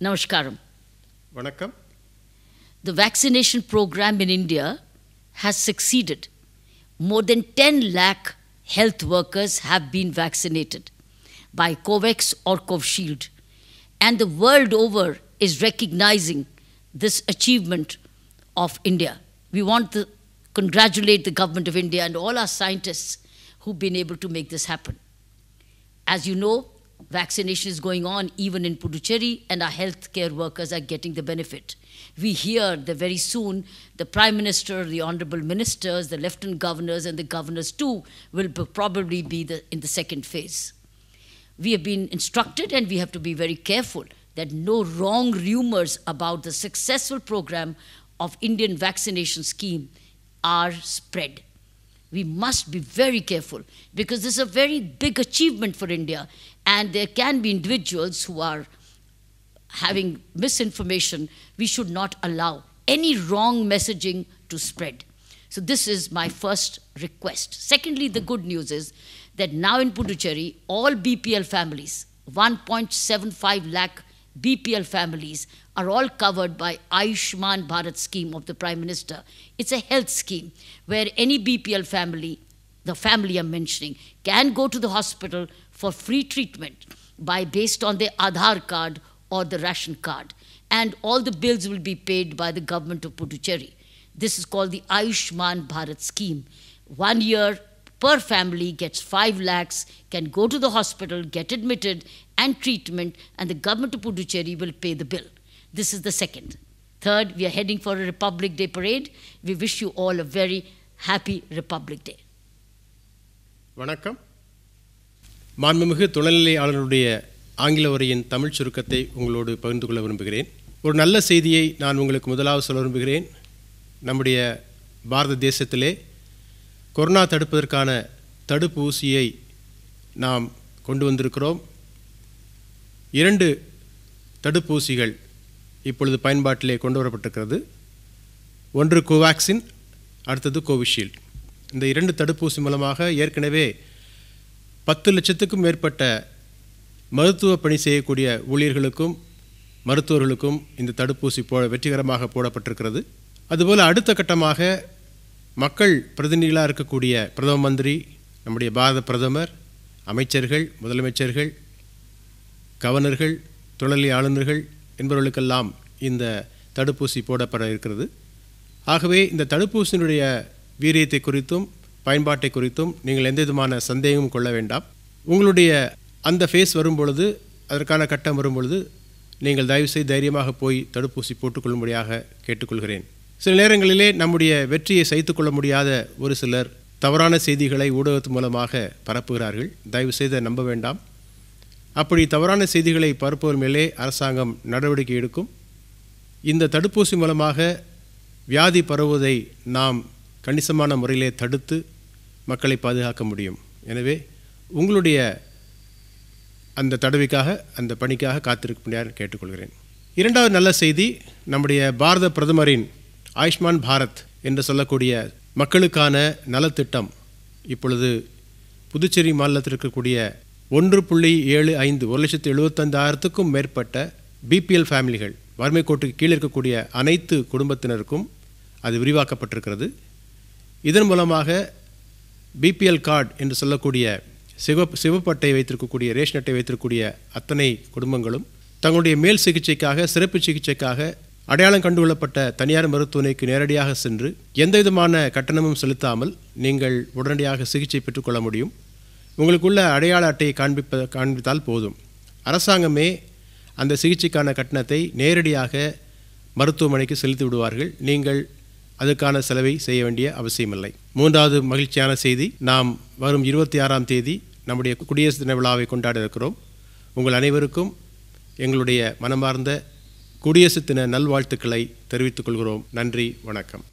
Namaskaram. Vanakkam. The vaccination program in India has succeeded. More than 10 lakh health workers have been vaccinated by COVAX or CovShield. And the world over is recognizing this achievement of India. We want to congratulate the government of India and all our scientists who've been able to make this happen. As you know, vaccination is going on even in Puducherry, and our healthcare workers are getting the benefit. We hear that very soon the Prime Minister, the Honorable Ministers, the Lieutenant Governors, and the Governors too will probably be the, in the second phase. We have been instructed, and we have to be very careful that no wrong rumors about the successful program of Indian vaccination scheme are spread. We must be very careful because this is a very big achievement for India, and there can be individuals who are having misinformation. We should not allow any wrong messaging to spread. So, this is my first request. Secondly, the good news is that now in Puducherry, all BPL families, 1.75 lakh BPL families are all covered by Ayushman Bharat scheme of the Prime Minister. It's a health scheme where any BPL family, the family I'm mentioning, can go to the hospital for free treatment by based on their Aadhaar card or the ration card. And all the bills will be paid by the government of Puducherry. This is called the Ayushman Bharat scheme. One year per family gets 5 lakhs, can go to the hospital, get admitted and treatment, and the government of Puducherry will pay the bill. This is the second. Third, we are heading for a Republic Day parade. We wish you all a very happy Republic Day. வணக்கம் மாண்புமிகு துணைநிலை ஆளுநருடைய ஆங்கில உரையின் தமிழ் சுருக்கத்தை உங்களோடு பகிர்ந்து கொள்ள விரும்புகிறேன் ஒரு நல்ல செய்தியை நான் உங்களுக்கு முதலாவது சொல்ல விரும்புகிறேன் நம்முடைய பாரத தேசத்திலே கொரோனா தடுப்பதற்கான தடுப்பு ஊசியை நாம் கொண்டு வந்திருக்கிறோம் இரண்டு தடுப்பூசிகள் இப்பொழுது பயன்பாட்டிலே கொண்டு வரப்பட்டிருக்கிறது ஒன்று கோவேக்சின் அடுத்தது கோவிஷீல்டு இந்த இரண்டு தடுப்பூசி மூலமாக ஏற்கனவே பத்து லட்சத்துக்கும் மேற்பட்ட மருத்துவ பணி செய்யக்கூடிய ஊழியர்களுக்கும் மருத்துவர்களுக்கும் இந்த தடுப்பூசி போ வெற்றிகரமாக போடப்பட்டிருக்கிறது அதுபோல் அடுத்த கட்டமாக மக்கள் பிரதிநிதிகளாக இருக்கக்கூடிய பிரதம மந்திரி நம்முடைய பாரத பிரதமர் அமைச்சர்கள் முதலமைச்சர்கள் கவர்னர்கள் துணநிலை ஆளுநர்கள் என்பவர்களுக்கெல்லாம் இந்த தடுப்பூசி போடப்பட இருக்கிறது ஆகவே இந்த தடுப்பூசியினுடைய வீரியத்தை குறித்தும் பயன்பாட்டை குறித்தும் நீங்கள் எந்த விதமான சந்தேகமும் கொள்ள வேண்டாம் உங்களுடைய அந்த ஃபேஸ் வரும்பொழுது அதற்கான கட்டம் வரும்பொழுது நீங்கள் தயவுசெய்து தைரியமாக போய் தடுப்பூசி போட்டுக்கொள்ளும்படியாக கேட்டுக்கொள்கிறேன் சில நேரங்களிலே நம்முடைய வெற்றியை சைத்துக்கொள்ள முடியாத ஒரு சிலர் தவறான செய்திகளை ஊடகத்து மூலமாக பரப்புகிறார்கள் தயவு செய்த நம்ப வேண்டாம் அப்படி தவறான செய்திகளை பரப்புவர் மேலே அரசாங்கம் நடவடிக்கை எடுக்கும் இந்த தடுப்பூசி மூலமாக வியாதி பரவுவதை நாம் கணிசமான முறையிலே தடுத்து மக்களை பாதுகாக்க முடியும் எனவே உங்களுடைய அந்த தடவைக்காக அந்த பணிக்காக காத்திருக்க முடியாது கேட்டுக்கொள்கிறேன் இரண்டாவது நல்ல செய்தி நம்முடைய பாரத பிரதமரின் ஆயுஷ்மான் பாரத் என்று சொல்லக்கூடிய மக்களுக்கான நலத்திட்டம் இப்பொழுது புதுச்சேரி மாநிலத்தில் இருக்கக்கூடிய ஒன்று புள்ளி ஏழு ஐந்து ஒரு லட்சத்து எழுபத்தஞ்சாயிரத்துக்கும் மேற்பட்ட பிபிஎல் ஃபேமிலிகள் வறுமை கோட்டுக்கு கீழே இருக்கக்கூடிய அனைத்து குடும்பத்தினருக்கும் அது விரிவாக்கப்பட்டிருக்கிறது இதன் மூலமாக பிபிஎல் கார்டு என்று சொல்லக்கூடிய சிவப்பு சிவப்பு அட்டை வைத்திருக்கக்கூடிய ரேஷன் அட்டை வைத்திருக்கக்கூடிய அத்தனை குடும்பங்களும் தங்களுடைய மேல் சிகிச்சைக்காக சிறப்பு சிகிச்சைக்காக அடையாளம் கண்டுகொள்ளப்பட்ட தனியார் மருத்துவமனைக்கு நேரடியாக சென்று எந்தவிதமான கட்டணமும் செலுத்தாமல் நீங்கள் உடனடியாக சிகிச்சை பெற்றுக்கொள்ள முடியும் உங்களுக்குள்ள அடையாள அட்டையை காண்பிப்ப காண்பித்தால் போதும் அரசாங்கமே அந்த சிகிச்சைக்கான கட்டணத்தை நேரடியாக மருத்துவமனைக்கு செலுத்தி விடுவார்கள் நீங்கள் அதுக்கான செலவை செய்ய வேண்டிய அவசியமில்லை மூன்றாவது மகிழ்ச்சியான செய்தி நாம் வரும் இருபத்தி ஆறாம் தேதி நம்முடைய குடியரசு தின விழாவை கொண்டாட இருக்கிறோம் உங்கள் அனைவருக்கும் எங்களுடைய மனமார்ந்த குடியரசு தின நல்வாழ்த்துக்களை தெரிவித்துக் கொள்கிறோம் நன்றி வணக்கம்